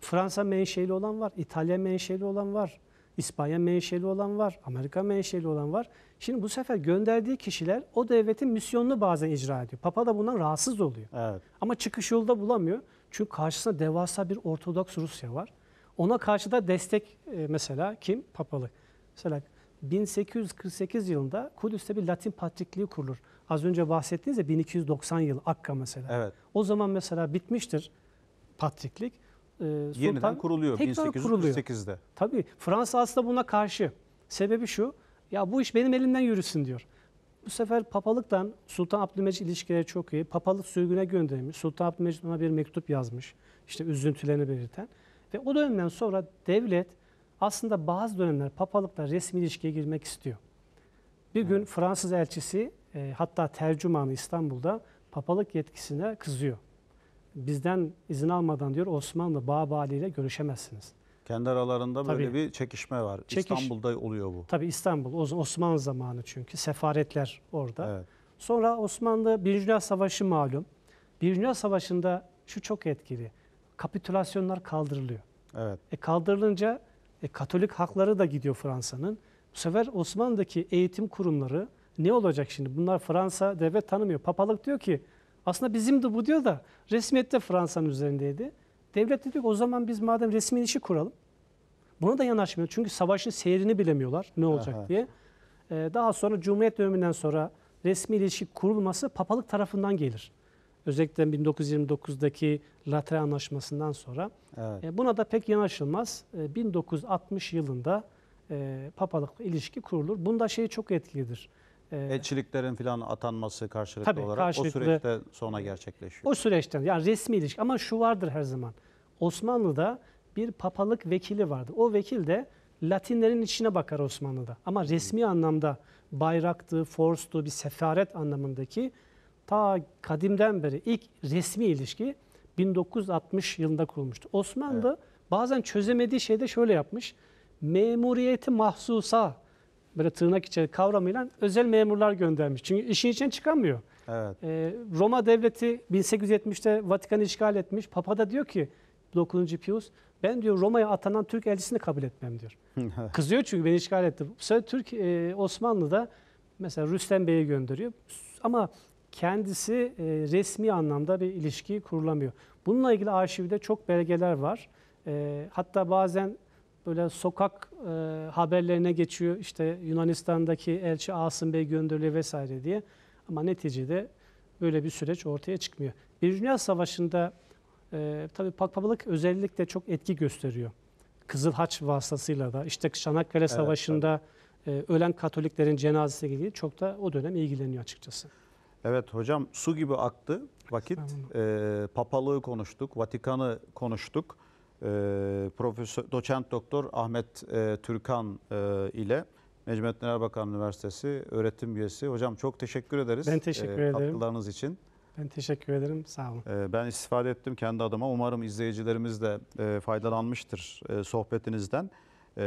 Fransa menşeli olan var, İtalya menşeli olan var, İspanya menşeli olan var, Amerika menşeli olan var. Şimdi bu sefer gönderdiği kişiler o devletin misyonunu bazen icra ediyor. Papa da bundan rahatsız oluyor. Evet. Ama çıkış yolu da bulamıyor. Çünkü karşısında devasa bir Ortodoks Rusya var. Ona karşı da destek e, mesela kim? Papalık. Mesela 1848 yılında Kudüs'te bir Latin patrikliği kurulur. Az önce bahsettiğiniz ya 1290 yıl Akka mesela. Evet. O zaman mesela bitmiştir patriklik. E, sultan Yeniden kuruluyor 1848'de. Kuruluyor. Tabii Fransa aslında buna karşı. Sebebi şu ya bu iş benim elimden yürüsün diyor. Bu sefer papalıktan Sultan Abdülmecid ilişkileri çok iyi. Papalık sürgüne göndermiş. Sultan Abdülmecid ona bir mektup yazmış. İşte üzüntülerini belirten. Ve o dönemden sonra devlet aslında bazı dönemler papalıkla resmi ilişkiye girmek istiyor. Bir gün Fransız elçisi e, hatta tercümanı İstanbul'da papalık yetkisine kızıyor. Bizden izin almadan diyor Osmanlı Bağbali ile görüşemezsiniz. Kendi aralarında böyle Tabii. bir çekişme var. Çekiş. İstanbul'da oluyor bu. Tabii İstanbul. Osmanlı zamanı çünkü. Sefaretler orada. Evet. Sonra Osmanlı Birinci Dünya Savaşı malum. Birinci Dünya Savaşı'nda şu çok etkili. Kapitülasyonlar kaldırılıyor. Evet. E kaldırılınca e, Katolik hakları da gidiyor Fransa'nın. Bu sefer Osmanlı'daki eğitim kurumları ne olacak şimdi? Bunlar Fransa devlet tanımıyor. Papalık diyor ki aslında bizim de bu diyor da resmiyette Fransa'nın üzerindeydi. Devlet dedi ki o zaman biz madem resmi ilişki kuralım. Buna da yanaşmıyor. Çünkü savaşın seyrini bilemiyorlar ne olacak Aha. diye. Ee, daha sonra Cumhuriyet döneminden sonra resmi ilişki kurulması papalık tarafından gelir. Özellikle 1929'daki Lateran Anlaşması'ndan sonra. Evet. E, buna da pek yanaşılmaz. E, ee, 1960 yılında e, papalık ilişki kurulur. Bunda şey çok etkilidir. Ee, Elçiliklerin filan atanması karşılıklı Tabii, olarak karşılıklı- o süreçte sonra gerçekleşiyor. O süreçten yani resmi ilişki ama şu vardır her zaman. Osmanlı'da bir papalık vekili vardı. O vekil de Latinlerin içine bakar Osmanlı'da. Ama resmi anlamda bayraktı, forstu, bir sefaret anlamındaki ta kadimden beri ilk resmi ilişki 1960 yılında kurulmuştu. Osmanlı bazen çözemediği şeyde şöyle yapmış. Memuriyeti mahsusa böyle tırnak içeri kavramıyla özel memurlar göndermiş. Çünkü işin için çıkamıyor. Evet. Ee, Roma devleti 1870'te Vatikan'ı işgal etmiş. Papa da diyor ki 9. Pius ben diyor Roma'ya atanan Türk elçisini kabul etmem diyor. Kızıyor çünkü beni işgal etti. Bu sefer Türk e, Osmanlı'da mesela Rüstem Bey'i gönderiyor. Ama kendisi e, resmi anlamda bir ilişki kurulamıyor. Bununla ilgili arşivde çok belgeler var. E, hatta bazen böyle sokak e, haberlerine geçiyor. İşte Yunanistan'daki elçi Asım Bey gönderiliyor vesaire diye. Ama neticede böyle bir süreç ortaya çıkmıyor. Birinci Dünya Savaşı'nda e, tabii Pakpabalık özellikle çok etki gösteriyor. Kızıl Haç vasıtasıyla da işte Çanakkale evet, Savaşı'nda e, ölen Katoliklerin cenazesi gibi çok da o dönem ilgileniyor açıkçası. Evet hocam su gibi aktı vakit. E, papalığı konuştuk, Vatikan'ı konuştuk. Ee, profesör Doçent Doktor Ahmet e, Türkan e, ile Necmettin Bakan Üniversitesi öğretim üyesi. Hocam çok teşekkür ederiz. Ben e, teşekkür e, ederim. Katkılarınız için. Ben teşekkür ederim. Sağ olun. E, ben istifade ettim kendi adıma. Umarım izleyicilerimiz de e, faydalanmıştır e, sohbetinizden. E,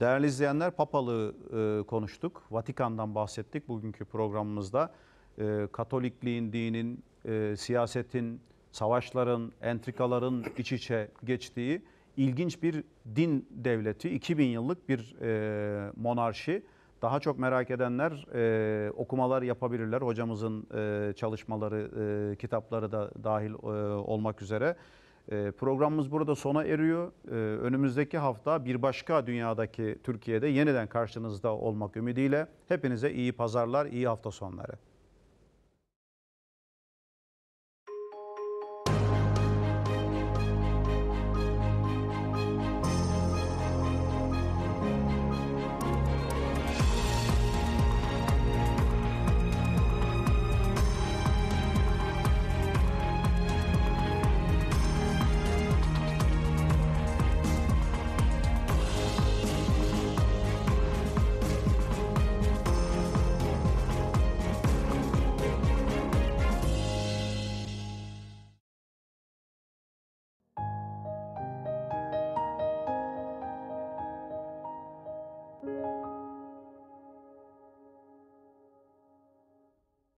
değerli izleyenler papalı e, konuştuk. Vatikan'dan bahsettik bugünkü programımızda. E, Katolikliğin, dinin, e, siyasetin, savaşların, entrikaların iç içe geçtiği ilginç bir din devleti, 2000 yıllık bir e, monarşi. Daha çok merak edenler e, okumalar yapabilirler. Hocamızın e, çalışmaları, e, kitapları da dahil e, olmak üzere. E, programımız burada sona eriyor. E, önümüzdeki hafta bir başka dünyadaki Türkiye'de yeniden karşınızda olmak ümidiyle hepinize iyi pazarlar, iyi hafta sonları.